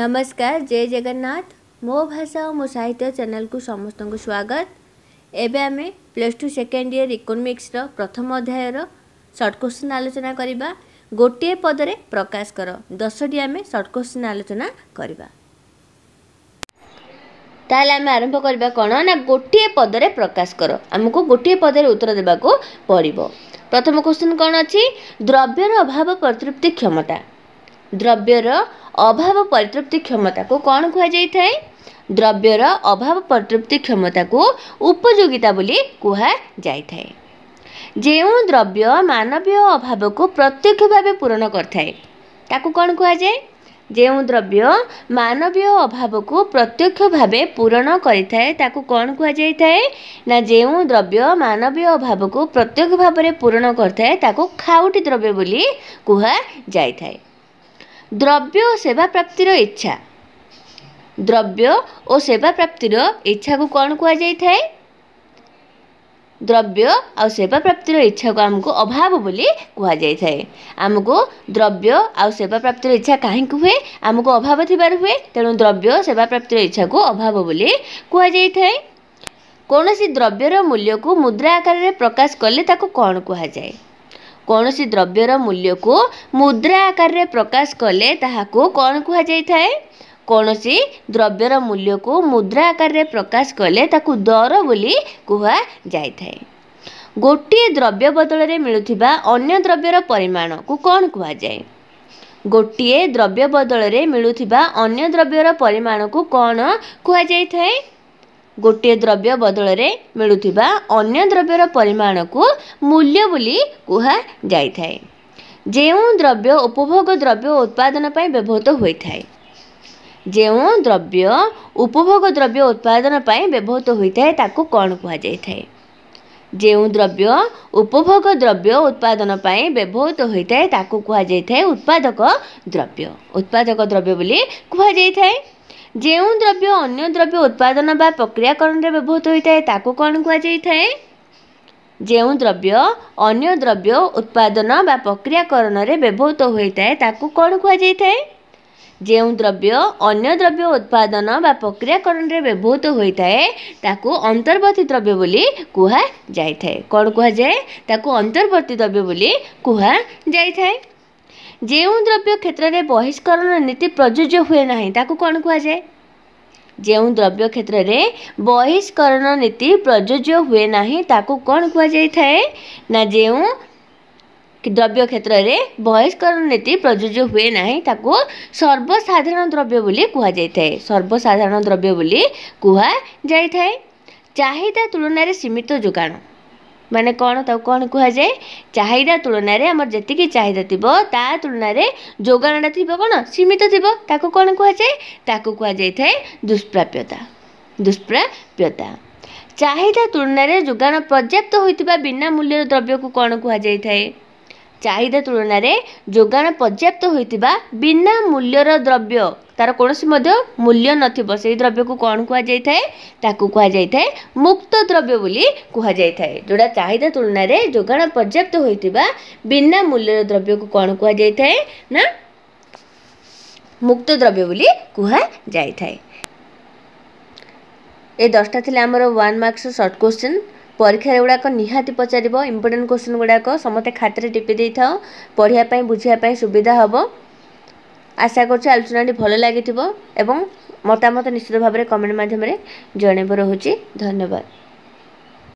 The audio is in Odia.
নমস্কার জয় জগন্নাথ ମୋ ଭାଷା ଓ ମୋ ସାହିତ୍ୟ ଚ୍ୟାନେଲକୁ ସମସ୍ତଙ୍କୁ ସ୍ୱାଗତ ଏବେ ଆମେ ପ୍ଲସ୍ ଟୁ ସେକେଣ୍ଡ ଇୟର ଇକୋନୋମିକ୍ସର ପ୍ରଥମ ଅଧ୍ୟାୟର ସର୍ଟ କୋଶ୍ଚିନ୍ ଆଲୋଚନା କରିବା ଗୋଟିଏ ପଦରେ ପ୍ରକାଶ କର ଦଶଟି ଆମେ ସର୍ଟ କୋଶ୍ଚିନ୍ ଆଲୋଚନା କରିବା ତାହେଲେ ଆମେ ଆରମ୍ଭ କରିବା କ'ଣ ନା ଗୋଟିଏ ପଦରେ ପ୍ରକାଶ କର ଆମକୁ ଗୋଟିଏ ପଦରେ ଉତ୍ତର ଦେବାକୁ ପଡ଼ିବ ପ୍ରଥମ କୋଶ୍ଚିନ୍ କ'ଣ ଅଛି ଦ୍ରବ୍ୟର ଅଭାବ ପ୍ରତିରୂପ୍ତି କ୍ଷମତା ଦ୍ରବ୍ୟର ଅଭାବ ପରିତୃପ୍ତି କ୍ଷମତାକୁ କ'ଣ କୁହାଯାଇଥାଏ ଦ୍ରବ୍ୟର ଅଭାବ ପରିତୃପ୍ତି କ୍ଷମତାକୁ ଉପଯୋଗିତା ବୋଲି କୁହାଯାଇଥାଏ ଯେଉଁ ଦ୍ରବ୍ୟ ମାନବୀୟ ଅଭାବକୁ ପ୍ରତ୍ୟକ୍ଷ ଭାବେ ପୂରଣ କରିଥାଏ ତାକୁ କ'ଣ କୁହାଯାଏ ଯେଉଁ ଦ୍ରବ୍ୟ ମାନବୀୟ ଅଭାବକୁ ପ୍ରତ୍ୟକ୍ଷ ଭାବେ ପୂରଣ କରିଥାଏ ତାକୁ କ'ଣ କୁହାଯାଇଥାଏ ନା ଯେଉଁ ଦ୍ରବ୍ୟ ମାନବୀୟ ଅଭାବକୁ ପ୍ରତ୍ୟକ୍ଷ ଭାବରେ ପୂରଣ କରିଥାଏ ତାକୁ ଖାଉଟି ଦ୍ରବ୍ୟ ବୋଲି କୁହାଯାଇଥାଏ ଦ୍ରବ୍ୟ ଓ ସେବା ପ୍ରାପ୍ତିର ଇଚ୍ଛା ଦ୍ରବ୍ୟ ଓ ସେବା ପ୍ରାପ୍ତିର ଇଚ୍ଛାକୁ କ'ଣ କୁହାଯାଇଥାଏ ଦ୍ରବ୍ୟ ଆଉ ସେବା ପ୍ରାପ୍ତିର ଇଚ୍ଛାକୁ ଆମକୁ ଅଭାବ ବୋଲି କୁହାଯାଇଥାଏ ଆମକୁ ଦ୍ରବ୍ୟ ଆଉ ସେବା ପ୍ରାପ୍ତିର ଇଚ୍ଛା କାହିଁକି ହୁଏ ଆମକୁ ଅଭାବ ଥିବାରୁ ହୁଏ ତେଣୁ ଦ୍ରବ୍ୟ ସେବା ପ୍ରାପ୍ତିର ଇଚ୍ଛାକୁ ଅଭାବ ବୋଲି କୁହାଯାଇଥାଏ କୌଣସି ଦ୍ରବ୍ୟର ମୂଲ୍ୟକୁ ମୁଦ୍ରା ଆକାରରେ ପ୍ରକାଶ କଲେ ତାକୁ କ'ଣ କୁହାଯାଏ କୌଣସି ଦ୍ରବ୍ୟର ମୂଲ୍ୟକୁ ମୁଦ୍ରା ଆକାରରେ ପ୍ରକାଶ କଲେ ତାହାକୁ କ'ଣ କୁହାଯାଇଥାଏ କୌଣସି ଦ୍ରବ୍ୟର ମୂଲ୍ୟକୁ ମୁଦ୍ରା ଆକାରରେ ପ୍ରକାଶ କଲେ ତାକୁ ଦର ବୋଲି କୁହାଯାଇଥାଏ ଗୋଟିଏ ଦ୍ରବ୍ୟ ବଦଳରେ ମିଳୁଥିବା ଅନ୍ୟ ଦ୍ରବ୍ୟର ପରିମାଣକୁ କ'ଣ କୁହାଯାଏ ଗୋଟିଏ ଦ୍ରବ୍ୟ ବଦଳରେ ମିଳୁଥିବା ଅନ୍ୟ ଦ୍ରବ୍ୟର ପରିମାଣକୁ କ'ଣ କୁହାଯାଇଥାଏ ଗୋଟିଏ ଦ୍ରବ୍ୟ ବଦଳରେ ମିଳୁଥିବା ଅନ୍ୟ ଦ୍ରବ୍ୟର ପରିମାଣକୁ ମୂଲ୍ୟ ବୋଲି କୁହାଯାଇଥାଏ ଯେଉଁ ଦ୍ରବ୍ୟ ଉପଭୋଗ ଦ୍ରବ୍ୟ ଉତ୍ପାଦନ ପାଇଁ ବ୍ୟବହୃତ ହୋଇଥାଏ ଯେଉଁ ଦ୍ରବ୍ୟ ଉପଭୋଗ ଦ୍ରବ୍ୟ ଉତ୍ପାଦନ ପାଇଁ ବ୍ୟବହୃତ ହୋଇଥାଏ ତାକୁ କ'ଣ କୁହାଯାଇଥାଏ ଯେଉଁ ଦ୍ରବ୍ୟ ଉପଭୋଗ ଦ୍ରବ୍ୟ ଉତ୍ପାଦନ ପାଇଁ ବ୍ୟବହୃତ ହୋଇଥାଏ ତାକୁ କୁହାଯାଇଥାଏ ଉତ୍ପାଦକ ଦ୍ରବ୍ୟ ଉତ୍ପାଦକ ଦ୍ରବ୍ୟ ବୋଲି କୁହାଯାଇଥାଏ ଯେଉଁ ଦ୍ରବ୍ୟ ଅନ୍ୟ ଦ୍ରବ୍ୟ ଉତ୍ପାଦନ ବା ପ୍ରକ୍ରିୟାକରଣରେ ବ୍ୟବହୃତ ହୋଇଥାଏ ତାକୁ କ'ଣ କୁହାଯାଇଥାଏ ଯେଉଁ ଦ୍ରବ୍ୟ ଅନ୍ୟ ଦ୍ରବ୍ୟ ଉତ୍ପାଦନ ବା ପ୍ରକ୍ରିୟାକରଣରେ ବ୍ୟବହୃତ ହୋଇଥାଏ ତାକୁ କ'ଣ କୁହାଯାଇଥାଏ ଯେଉଁ ଦ୍ରବ୍ୟ ଅନ୍ୟ ଦ୍ରବ୍ୟ ଉତ୍ପାଦନ ବା ପ୍ରକ୍ରିୟାକରଣରେ ବ୍ୟବହୃତ ହୋଇଥାଏ ତାକୁ ଅନ୍ତର୍ବର୍ତ୍ତୀ ଦ୍ରବ୍ୟ ବୋଲି କୁହାଯାଇଥାଏ କ'ଣ କୁହାଯାଏ ତାକୁ ଅନ୍ତର୍ବର୍ତ୍ତୀ ଦ୍ରବ୍ୟ ବୋଲି କୁହାଯାଇଥାଏ ଯେଉଁ ଦ୍ରବ୍ୟ କ୍ଷେତ୍ରରେ ବହିଷ୍କରଣ ନୀତି ପ୍ରଯୁଜ୍ୟ ହୁଏ ନାହିଁ ତାକୁ କ'ଣ କୁହାଯାଏ ଯେଉଁ ଦ୍ରବ୍ୟ କ୍ଷେତ୍ରରେ ବହିଷ୍କରଣ ନୀତି ପ୍ରଯୁଜ୍ୟ ହୁଏ ନାହିଁ ତାକୁ କ'ଣ କୁହାଯାଇଥାଏ ନା ଯେଉଁ ଦ୍ରବ୍ୟ କ୍ଷେତ୍ରରେ ବହିଷ୍କରଣ ନୀତି ପ୍ରଯୁଜ୍ୟ ହୁଏ ନାହିଁ ତାକୁ ସର୍ବସାଧାରଣ ଦ୍ରବ୍ୟ ବୋଲି କୁହାଯାଇଥାଏ ସର୍ବସାଧାରଣ ଦ୍ରବ୍ୟ ବୋଲି କୁହାଯାଇଥାଏ ଚାହିଦା ତୁଳନାରେ ସୀମିତ ଯୋଗାଣ ମାନେ କ'ଣ ତାକୁ କ'ଣ କୁହାଯାଏ ଚାହିଦା ତୁଳନାରେ ଆମର ଯେତିକି ଚାହିଦା ଥିବ ତା ତୁଳନାରେ ଯୋଗାଣଟା ଥିବ କ'ଣ ସୀମିତ ଥିବ ତାକୁ କ'ଣ କୁହାଯାଏ ତାକୁ କୁହାଯାଇଥାଏ ଦୁଷ୍ପ୍ରାପ୍ୟତା ଦୁଷ୍ପ୍ରାପ୍ୟତା ଚାହିଦା ତୁଳନାରେ ଯୋଗାଣ ପର୍ଯ୍ୟାପ୍ତ ହୋଇଥିବା ବିନା ମୂଲ୍ୟର ଦ୍ରବ୍ୟକୁ କ'ଣ କୁହାଯାଇଥାଏ ଚାହିଦା ତୁଳନାରେ ଯୋଗାଣ ପର୍ଯ୍ୟାପ୍ତ ହୋଇଥିବା ବିନା ମୂଲ୍ୟର ଦ୍ରବ୍ୟ ତା'ର କୌଣସି ମଧ୍ୟ ମୂଲ୍ୟ ନଥିବ ସେହି ଦ୍ରବ୍ୟକୁ କ'ଣ କୁହାଯାଇଥାଏ ତାକୁ କୁହାଯାଇଥାଏ ମୁକ୍ତ ଦ୍ରବ୍ୟ ବୋଲି କୁହାଯାଇଥାଏ ଯେଉଁଟା ଚାହିଦା ତୁଳନାରେ ଯୋଗାଣ ପର୍ଯ୍ୟାପ୍ତ ହୋଇଥିବା ବିନା ମୂଲ୍ୟର ଦ୍ରବ୍ୟକୁ କ'ଣ କୁହାଯାଇଥାଏ ନା ମୁକ୍ତ ଦ୍ରବ୍ୟ ବୋଲି କୁହାଯାଇଥାଏ ଏ ଦଶଟା ଥିଲା ଆମର ୱାନ୍ ମାର୍କସ୍ ସର୍ଟ କୋଶ୍ଚିନ୍ ପରୀକ୍ଷାରେ ଗୁଡ଼ାକ ନିହାତି ପଚାରିବ ଇମ୍ପୋର୍ଟାଣ୍ଟ କୋଶ୍ଚିନ୍ ଗୁଡ଼ାକ ସମସ୍ତେ ଖାତିରେ ଟିପି ଦେଇଥାଉ ପଢ଼ିବା ପାଇଁ ବୁଝିବା ପାଇଁ ସୁବିଧା ହେବ আশা করছি আলোচনাটি ভালো লাগিথিব এবং মতামত নিশ্চিত ভাবে কমেন্ট মাধ্যমে জনাইব রহুচি ধন্যবাদ